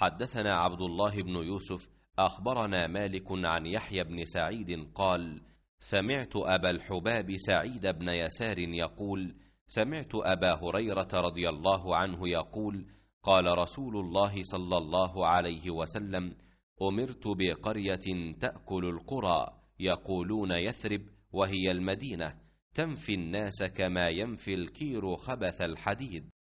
حدثنا عبد الله بن يوسف اخبرنا مالك عن يحيى بن سعيد قال سمعت ابا الحباب سعيد بن يسار يقول سمعت ابا هريره رضي الله عنه يقول قال رسول الله صلى الله عليه وسلم امرت بقريه تاكل القرى يقولون يثرب وهي المدينه تنفي الناس كما ينفي الكير خبث الحديد